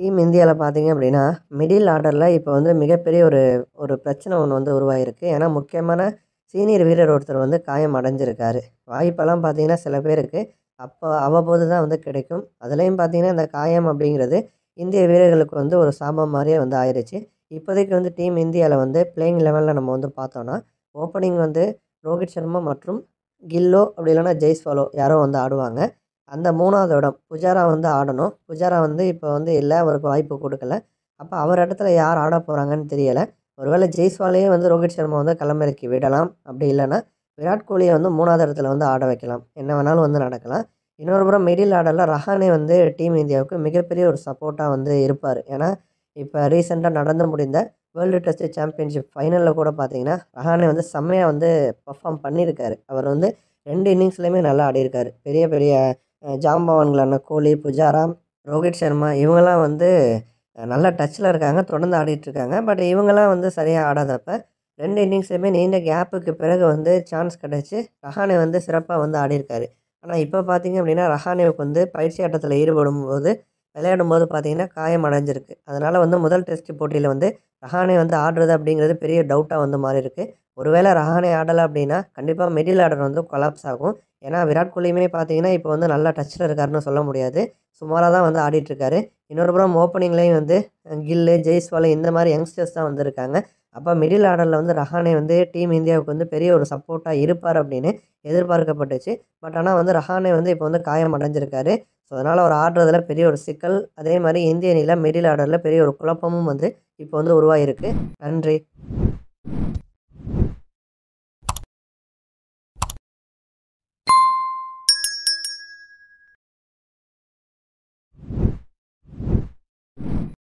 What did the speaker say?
team இந்தியாவில் பார்த்தீங்க அப்படின்னா மிடில் ஆர்டரில் இப்போ வந்து மிகப்பெரிய ஒரு ஒரு பிரச்சனை ஒன்று வந்து உருவாகிருக்கு ஏன்னா முக்கியமான சீனியர் வீரர் ஒருத்தர் வந்து காயம் அடைஞ்சிருக்காரு வாய்ப்பெல்லாம் பார்த்தீங்கன்னா சில பேருக்கு அப்போ அவ்வப்போது தான் வந்து கிடைக்கும் அதுலேயும் பார்த்தீங்கன்னா இந்த காயம் அப்படிங்கிறது இந்திய வீரர்களுக்கு வந்து ஒரு சாபம் மாதிரியே வந்து ஆயிடுச்சு இப்போதைக்கு வந்து டீம் இந்தியாவில் வந்து பிளேயிங் லெவலில் நம்ம வந்து பார்த்தோன்னா ஓப்பனிங் வந்து ரோஹித் சர்மா மற்றும் கில்லோ அப்படி இல்லைன்னா ஜெய்ஸ்வாலோ யாரோ வந்து ஆடுவாங்க அந்த மூணாவது இடம் புஜாரா வந்து ஆடணும் புஜாரா வந்து இப்போ வந்து இல்லை அவருக்கு வாய்ப்பு கொடுக்கல அப்போ அவர் இடத்துல யார் ஆட போகிறாங்கன்னு தெரியலை ஒருவேளை ஜெய்ஸ்வாலையே வந்து ரோஹித் சர்மா வந்து களமிறக்கி விடலாம் அப்படி இல்லைன்னா விராட் கோலியை வந்து மூணாவது இடத்துல வந்து ஆட வைக்கலாம் என்ன வேணாலும் வந்து நடக்கலாம் இன்னொரு புறம் மிடில் ஆர்டரில் ரஹானே வந்து டீம் இந்தியாவுக்கு மிகப்பெரிய ஒரு சப்போர்ட்டாக வந்து இருப்பார் ஏன்னா இப்போ ரீசெண்டாக நடந்து முடிந்த வேர்ல்டு டெஸ்ட் சாம்பியன்ஷிப் ஃபைனலில் கூட பார்த்தீங்கன்னா ரஹானே வந்து செம்மையாக வந்து பர்ஃபார்ம் பண்ணியிருக்காரு அவர் வந்து ரெண்டு இன்னிங்ஸ்லேயுமே நல்லா ஆடியிருக்காரு பெரிய பெரிய ஜாம்பவான்களான கோலி புஜாரா ரோஹித் சர்மா இவங்கெல்லாம் வந்து நல்ல டச்சில் இருக்காங்க தொடர்ந்து ஆடிட்டுருக்காங்க பட் இவங்கெல்லாம் வந்து சரியாக ஆடாதப்ப ரெண்டு இன்னிங்ஸுமே நீண்ட கேப்புக்கு பிறகு வந்து சான்ஸ் கிடச்சி ரஹானே வந்து சிறப்பாக வந்து ஆடியிருக்காரு ஆனால் இப்போ பார்த்திங்க அப்படின்னா ரஹானேவுக்கு வந்து பயிற்சி ஆட்டத்தில் ஈடுபடும் போது விளையாடும் போது பார்த்திங்கன்னா காயம் அடைஞ்சிருக்கு அதனால் வந்து முதல் டெஸ்ட் போட்டியில் வந்து ரஹானே வந்து ஆடுறது அப்படிங்கிறது பெரிய டவுட்டாக வந்து மாறி இருக்குது ஒருவேளை ரஹானே ஆடலை அப்படின்னா கண்டிப்பாக மிடில் ஆர்டர் வந்து கொலாப்ஸ் ஆகும் ஏன்னா விராட் கோலியுமே பார்த்தீங்கன்னா இப்போ வந்து நல்லா டச்சில் இருக்காருன்னு சொல்ல முடியாது சுமாராக தான் வந்து ஆடிட்டுருக்காரு இன்னொரு புறம் ஓப்பனிங்லேயும் வந்து கில்லு ஜெய்ஸ்வால் இந்த மாதிரி யங்ஸ்டர்ஸ் தான் வந்திருக்காங்க அப்போ மிடில் ஆர்டரில் வந்து ரஹானே வந்து டீம் இந்தியாவுக்கு வந்து பெரிய ஒரு சப்போர்ட்டாக இருப்பார் அப்படின்னு எதிர்பார்க்கப்பட்டுச்சு பட் ஆனால் வந்து ரஹானே வந்து இப்போ வந்து காயம் அடைஞ்சிருக்காரு ஸோ அதனால் அவர் ஆடுறதுல பெரிய ஒரு சிக்கல் அதே மாதிரி இந்திய அணியில் மிடில் ஆர்டரில் பெரிய ஒரு குழப்பமும் வந்து இப்போ வந்து உருவாகிருக்கு நன்றி